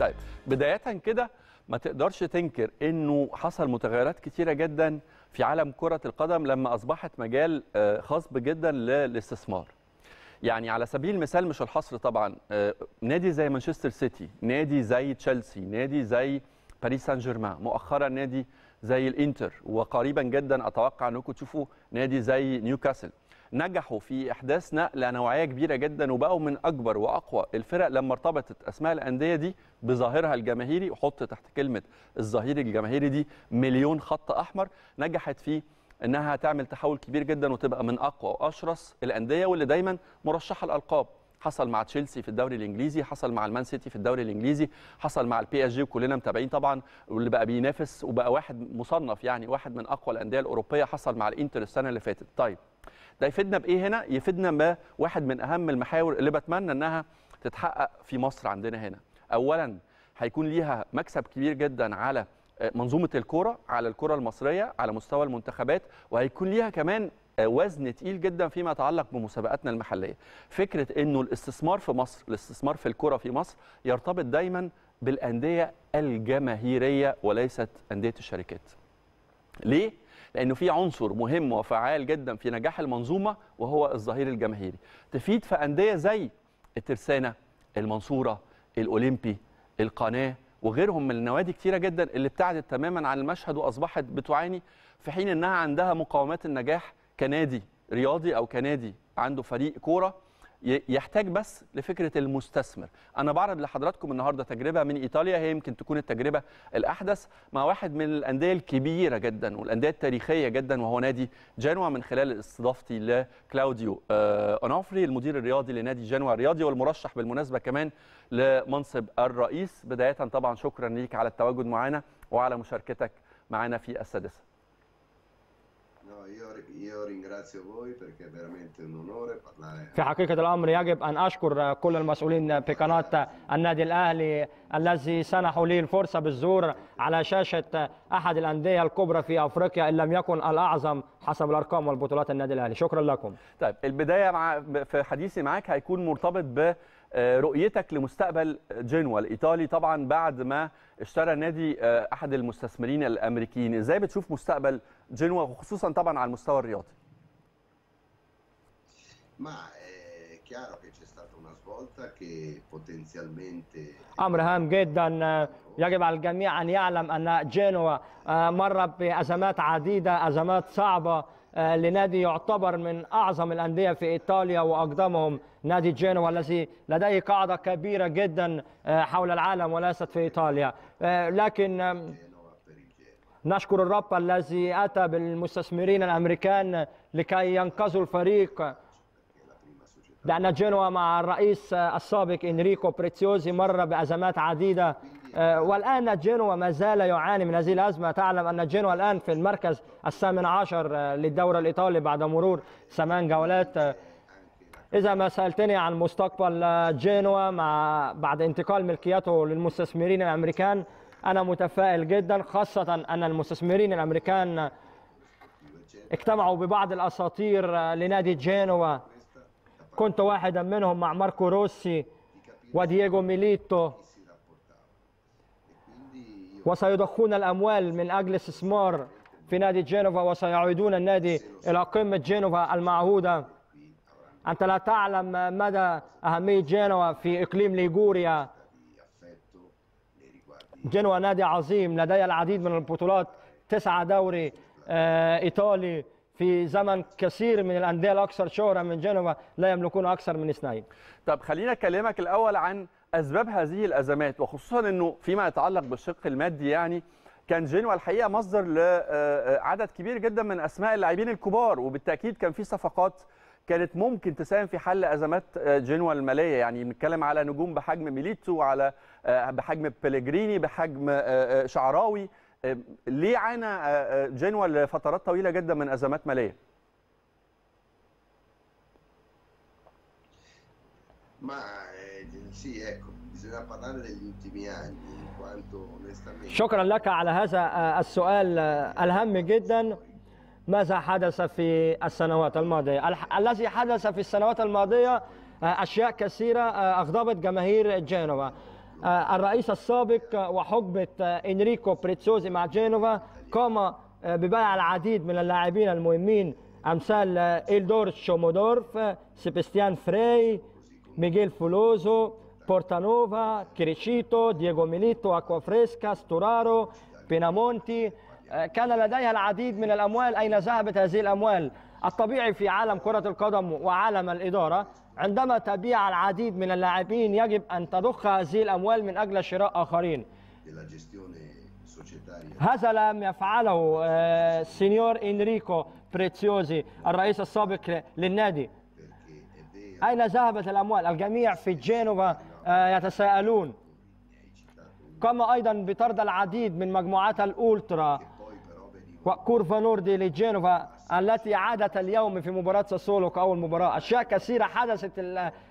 طيب بدايه كده ما تقدرش تنكر انه حصل متغيرات كتيره جدا في عالم كره القدم لما اصبحت مجال آه، خصب جدا للاستثمار يعني على سبيل المثال مش الحصر طبعا آه، نادي زي مانشستر سيتي نادي زي تشيلسي نادي زي باريس سان جيرمان مؤخرا نادي زي الانتر وقريبا جدا اتوقع انكم تشوفوا نادي زي نيوكاسل نجحوا في احداث نقله نوعيه كبيره جدا وبقوا من اكبر واقوى الفرق لما ارتبطت اسماء الانديه دي بظاهرها الجماهيري وحط تحت كلمه الظهير الجماهيري دي مليون خط احمر نجحت في انها تعمل تحول كبير جدا وتبقى من اقوى واشرس الانديه واللي دايما مرشحه الالقاب حصل مع تشيلسي في الدوري الانجليزي حصل مع المان سيتي في الدوري الانجليزي حصل مع البي اس جي وكلنا متابعين طبعا واللي بقى بينافس وبقى واحد مصنف يعني واحد من اقوى الانديه الاوروبيه حصل مع الانتر السنه اللي فاتت طيب ده يفيدنا بايه هنا يفيدنا بواحد من اهم المحاور اللي بتمنى انها تتحقق في مصر عندنا هنا اولا هيكون ليها مكسب كبير جدا على آه، منظومه الكره على الكره المصريه على مستوى المنتخبات وهيكون ليها كمان آه، وزن تقيل جدا فيما يتعلق بمسابقاتنا المحليه فكره انه الاستثمار في مصر الاستثمار في الكره في مصر يرتبط دايما بالانديه الجماهيريه وليست انديه الشركات ليه لانه في عنصر مهم وفعال جدا في نجاح المنظومه وهو الظهير الجماهيري تفيد في انديه زي الترسانه المنصوره الاولمبي القناه وغيرهم من النوادي كتيرة جدا اللي ابتعدت تماما عن المشهد وأصبحت بتعاني في حين أنها عندها مقاومات النجاح كنادي رياضي أو كنادي عنده فريق كورة يحتاج بس لفكره المستثمر انا بعرض لحضراتكم النهارده تجربه من ايطاليا هي يمكن تكون التجربه الاحدث مع واحد من الانديه الكبيره جدا والانديه التاريخيه جدا وهو نادي جنوا من خلال استضافتي لكلاوديو آه، اونوفري المدير الرياضي لنادي جنوا الرياضي والمرشح بالمناسبه كمان لمنصب الرئيس بدايه طبعا شكرا ليك على التواجد معنا وعلى مشاركتك معنا في السادسه io, io, ringrazio voi perché è veramente un onore parlare. في حقيقة الأمر يجب أن أشكر كل المسؤولين في قناة النادي الأهلي الذي سنحوا لي الفرصة بالزور على شاشة أحد الأندية الكبرى في أفريقيا إن لم يكن الأعظم حسب الأرقام والبطولات النادي الأهلي شكرا لكم. طيب البداية مع في حديثي معاك هيكون مرتبط ب آه، رؤيتك لمستقبل جنوا الايطالي طبعا بعد ما اشترى نادي آه، احد المستثمرين الامريكيين ازاي بتشوف مستقبل جنوا وخصوصا طبعا على المستوى الرياضي امر آه، هام جدا يجب على الجميع ان يعلم ان جنوا مر بازمات عديده ازمات صعبه آه، لنادي يعتبر من أعظم الأندية في إيطاليا وأقدمهم نادي جينوا الذي لديه قاعدة كبيرة جدا آه، حول العالم وليست في إيطاليا آه، لكن نشكر الرب الذي أتى بالمستثمرين الأمريكان لكي ينقذوا الفريق لأن جنوا مع الرئيس السابق إنريكو بريتيوزي مر بأزمات عديدة آه، والآن جينوا ما زال يعاني من هذه الأزمة تعلم أن جينوا الآن في المركز الثامن عشر آه، للدوري الإيطالي بعد مرور ثمان جولات آه، إذا ما سألتني عن مستقبل جينوا مع بعد انتقال ملكيته للمستثمرين الأمريكان أنا متفائل جدا خاصة أن المستثمرين الأمريكان اجتمعوا ببعض الأساطير لنادي جينوا كنت واحدا منهم مع ماركو روسي ودييغو ميليتو أيوة. وسيضخون الأموال من أجل استثمار في نادي جينوفا وسيعيدون النادي إلى قمة جينوفا المعهودة أنت لا تعلم مدى أهمية جينوا في إقليم ليجوريا جينوا نادي عظيم لدي العديد من البطولات تسعة دوري آه، إيطالي في زمن كثير من الأندية الأكثر شهرة من جينوا لا يملكون أكثر من اثنين طب خلينا أكلمك الأول عن اسباب هذه الازمات وخصوصا انه فيما يتعلق بالشق المادي يعني كان جينوا الحقيقه مصدر لعدد كبير جدا من اسماء اللاعبين الكبار وبالتاكيد كان في صفقات كانت ممكن تساهم في حل ازمات جينوا الماليه يعني بنتكلم على نجوم بحجم ميليتو على بحجم بيليجريني بحجم شعراوي ليه عانى جينوا لفترات طويله جدا من ازمات ماليه ma eh, sì, ecco, bisogna parlare degli ultimi anni, in quanto onestamente... شكرا لك على هذا آه، السؤال آه، الهام جدا ماذا حدث في السنوات الماضية؟ الذي حدث في السنوات الماضية آه، أشياء كثيرة أغضبت جماهير جينوفا الرئيس السابق وحقبة إنريكو بريتسوزي مع جينوفا قام ببيع العديد من اللاعبين المهمين أمثال إلدور شومودورف سيبستيان فري Miguel Fuloso, Portanova, Crescito, دييغو ميليتو، فريسكا، ستورارو، بينامونتي كان لديها العديد من الأموال أين ذهبت هذه الأموال الطبيعي في عالم كرة القدم وعالم الإدارة عندما تبيع العديد من اللاعبين يجب أن تضخ هذه الأموال من أجل شراء آخرين هذا لم يفعله آه، سينيور إنريكو بريتسيوزي الرئيس السابق للنادي أين ذهبت الأموال الجميع في جينوفا آه، يتساءلون قام أيضا بطرد العديد من مجموعات الأولترا وكورفا نوردي لجينوفا التي عادت اليوم في مباراة ساسولو كأول مباراة أشياء كثيرة حدثت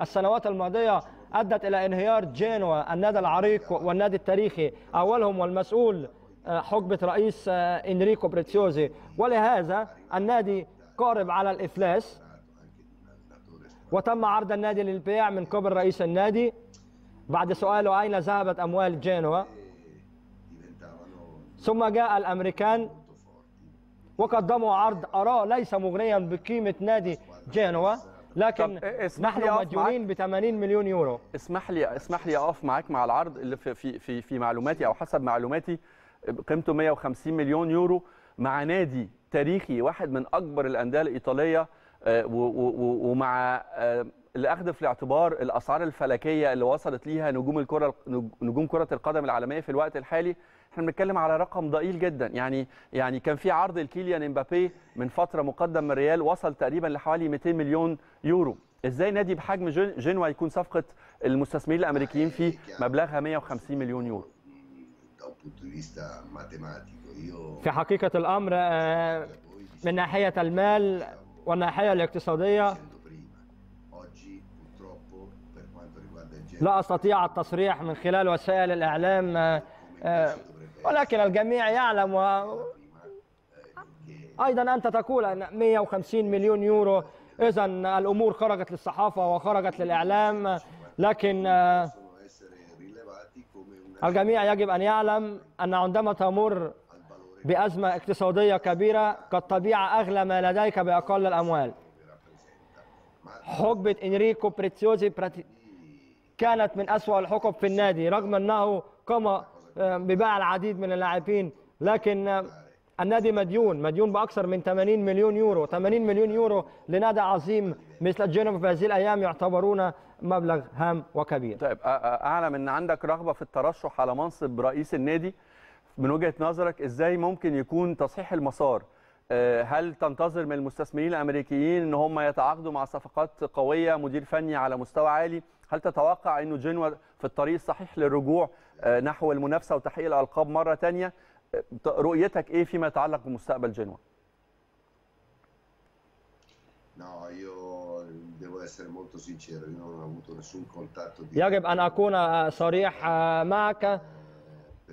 السنوات الماضية أدت إلى انهيار جينوا النادي العريق والنادي التاريخي أولهم والمسؤول آه، حقبة رئيس آه، إنريكو بريتسيوزي ولهذا النادي قارب على الإفلاس وتم عرض النادي للبيع من قبل رئيس النادي بعد سؤاله أين ذهبت أموال جينوا ثم جاء الأمريكان وقدموا عرض أراه ليس مغنيا بقيمة نادي جينوا لكن إيه، نحن مديونين ب 80 مليون يورو اسمح لي اسمح لي اقف معاك مع العرض اللي في في في, في معلوماتي او حسب معلوماتي قيمته 150 مليون يورو مع نادي تاريخي واحد من اكبر الانديه الايطاليه آه، ومع آه، الاخذ في الاعتبار الاسعار الفلكيه اللي وصلت ليها نجوم الكره نجوم كره القدم العالميه في الوقت الحالي احنا بنتكلم على رقم ضئيل جدا يعني يعني كان في عرض لكيليان امبابي من فتره مقدم من ريال وصل تقريبا لحوالي 200 مليون يورو ازاي نادي بحجم جنوا يكون صفقه المستثمرين الامريكيين فيه مبلغها 150 مليون يورو في حقيقه الامر آه، من ناحيه المال والناحية الاقتصادية لا أستطيع التصريح من خلال وسائل الإعلام آه، آه، ولكن الجميع يعلم و أيضا أنت تقول أن 150 مليون يورو إذا الأمور خرجت للصحافة وخرجت للإعلام لكن آه، الجميع يجب أن يعلم أن عندما تمر بأزمة اقتصادية كبيرة قد تبيع أغلى ما لديك بأقل الأموال حقبة إنريكو بريتسيوزي براتي كانت من أسوأ الحقب في النادي رغم أنه قام آه، ببيع العديد من اللاعبين لكن آه، النادي مديون مديون بأكثر من 80 مليون يورو 80 مليون يورو لنادي عظيم مثل جينوف في هذه الأيام يعتبرون مبلغ هام وكبير طيب أعلم أن عندك رغبة في الترشح على منصب رئيس النادي من وجهه نظرك ازاي ممكن يكون تصحيح المسار آه، هل تنتظر من المستثمرين الامريكيين ان هم يتعاقدوا مع صفقات قويه مدير فني على مستوى عالي هل تتوقع انه جنوا في الطريق الصحيح للرجوع آه، نحو المنافسه وتحقيق الالقاب مره ثانيه آه، رؤيتك ايه فيما يتعلق بمستقبل جنوا يجب أن أكون صريح معك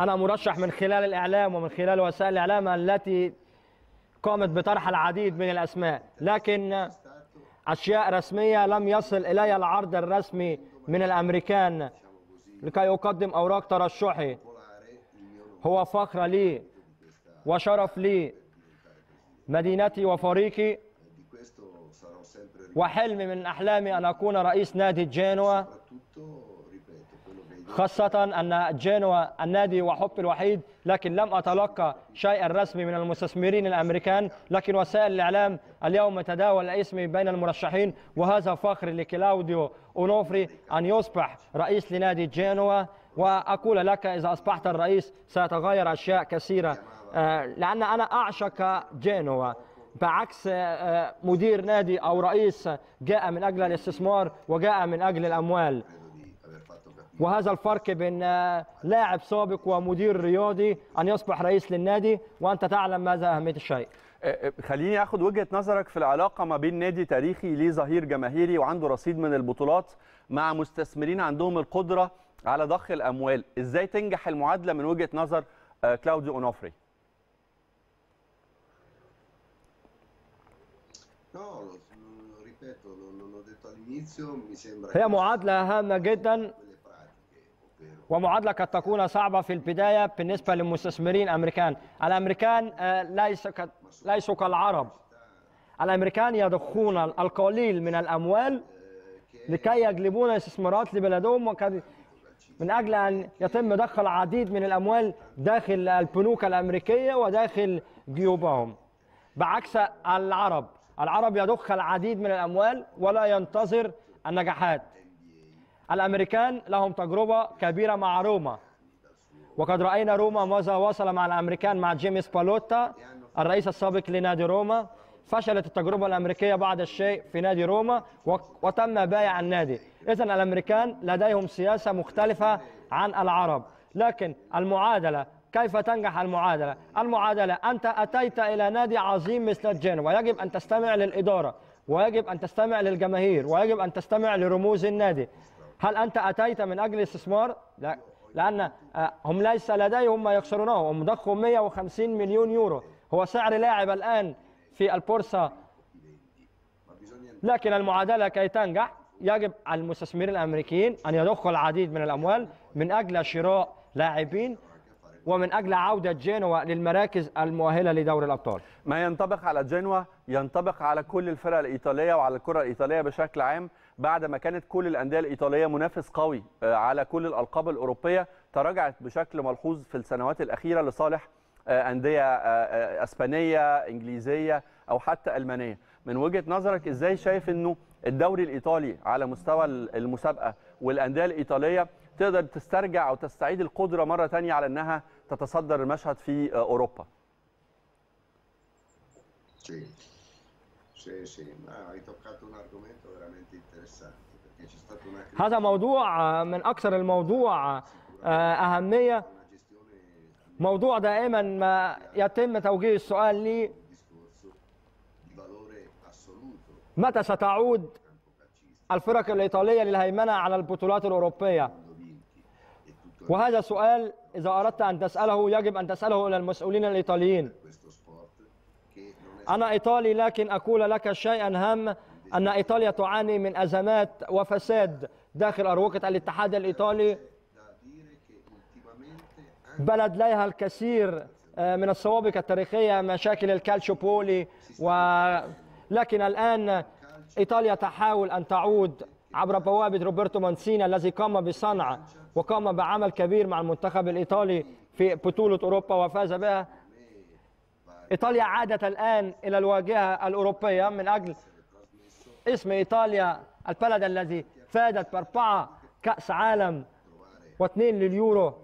أنا مرشح من خلال الإعلام ومن خلال وسائل الإعلام التي قامت بطرح العديد من الأسماء لكن أشياء رسمية لم يصل إلي العرض الرسمي من الأمريكان لكي أقدم أوراق ترشحي هو فخر لي وشرف لي مدينتي وفريقي وحلمي من أحلامي أن أكون رئيس نادي جينوا خاصة أن جينوا النادي وحب الوحيد لكن لم أتلقى شيئا رسمي من المستثمرين الأمريكان لكن وسائل الإعلام اليوم تداول اسمي بين المرشحين وهذا فخر لكلاوديو أونوفري أن يصبح رئيس لنادي جينوا وأقول لك إذا أصبحت الرئيس سيتغير أشياء كثيرة آه، لأن أنا أعشق جينوا بعكس آه، آه، مدير نادي أو رئيس جاء من أجل الاستثمار وجاء من أجل الأموال وهذا الفرق بين آه، لاعب سابق ومدير رياضي ان يصبح رئيس للنادي وانت تعلم ماذا اهميه الشيء آه، آه، خليني اخذ وجهه نظرك في العلاقه ما بين نادي تاريخي ليه ظهير جماهيري وعنده رصيد من البطولات مع مستثمرين عندهم القدره على ضخ الاموال ازاي تنجح المعادله من وجهه نظر كلاودي اونوفري هي معادله هامه جدا ومعادله قد تكون صعبه في البدايه بالنسبه للمستثمرين الامريكان، الامريكان آه، ليس ليسوا كالعرب. الامريكان يضخون القليل من الاموال لكي يجلبون استثمارات لبلدهم وقد من اجل ان يتم ضخ العديد من الاموال داخل البنوك الامريكيه وداخل جيوبهم. بعكس العرب، العرب يضخ العديد من الاموال ولا ينتظر النجاحات. الأمريكان لهم تجربة كبيرة مع روما وقد رأينا روما ماذا وصل مع الأمريكان مع جيمس بالوتا الرئيس السابق لنادي روما فشلت التجربة الأمريكية بعد الشيء في نادي روما وتم بايع النادي إذا الأمريكان لديهم سياسة مختلفة عن العرب لكن المعادلة كيف تنجح المعادلة؟ المعادلة أنت أتيت إلى نادي عظيم مثل جينوا ويجب أن تستمع للإدارة ويجب أن تستمع للجماهير ويجب أن تستمع لرموز النادي هل أنت أتيت من أجل استثمار؟ لا لأن آه، هم ليس لديهم ما يخسرونه هم ضخوا 150 مليون يورو هو سعر لاعب الآن في البورصة لكن المعادلة كي تنجح يجب على المستثمرين الأمريكيين أن يضخوا العديد من الأموال من أجل شراء لاعبين ومن أجل عودة جينوا للمراكز المؤهلة لدوري الأبطال ما ينطبق على جينوا ينطبق على كل الفرق الإيطالية وعلى الكرة الإيطالية بشكل عام بعد ما كانت كل الانديه الايطاليه منافس قوي آه، على كل الالقاب الاوروبيه تراجعت بشكل ملحوظ في السنوات الاخيره لصالح آه، انديه آه، اسبانيه انجليزيه او حتى المانيه من وجهه نظرك ازاي شايف انه الدوري الايطالي على مستوى المسابقه والانديه الايطاليه تقدر تسترجع او تستعيد القدره مره ثانيه على انها تتصدر المشهد في اوروبا. سي سي ما هي توقعت ان argomento veramente هذا موضوع آه، من أكثر الموضوع آه، أهمية موضوع دائما ما يتم توجيه السؤال لي متى ستعود الفرق الإيطالية للهيمنة على البطولات الأوروبية e وهذا سؤال إذا أردت أن تسأله يجب أن تسأله إلى المسؤولين الإيطاليين أنا إيطالي لكن أقول لك شيئا هام أن إيطاليا تعاني من أزمات وفساد داخل أروقة الاتحاد الإيطالي بلد لها الكثير آه، من السوابق التاريخية مشاكل الكالشوبولي ولكن الآن إيطاليا تحاول أن تعود عبر بوابة روبرتو مانسيني الذي قام بصنع وقام بعمل كبير مع المنتخب الإيطالي في بطولة أوروبا وفاز بها إيطاليا عادت الآن إلى الواجهة الأوروبية من أجل اسم إيطاليا البلد الذي فادت بأربعة كأس عالم واثنين لليورو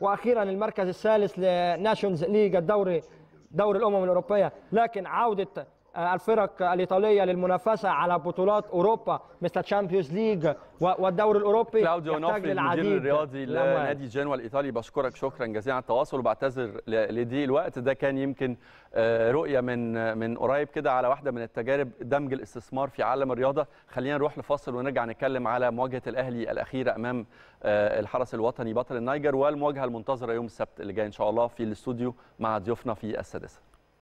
وأخيرا المركز الثالث لناشونز ليج الدوري دوري الأمم الأوروبية لكن عودة آه، الفرق الايطاليه للمنافسه على بطولات اوروبا مثل تشامبيونز ليج والدوري الاوروبي كلاوديو نوفل المدير الرياضي لنادي جنوا الايطالي بشكرك شكرا جزيلا على التواصل وبعتذر لضيق الوقت ده كان يمكن آه، رؤيه من من قريب كده على واحده من التجارب دمج الاستثمار في عالم الرياضه خلينا نروح لفصل ونرجع نتكلم على مواجهه الاهلي الاخيره امام آه، الحرس الوطني بطل النيجر والمواجهه المنتظره يوم السبت اللي جاي ان شاء الله في الاستوديو مع ضيوفنا في السادسه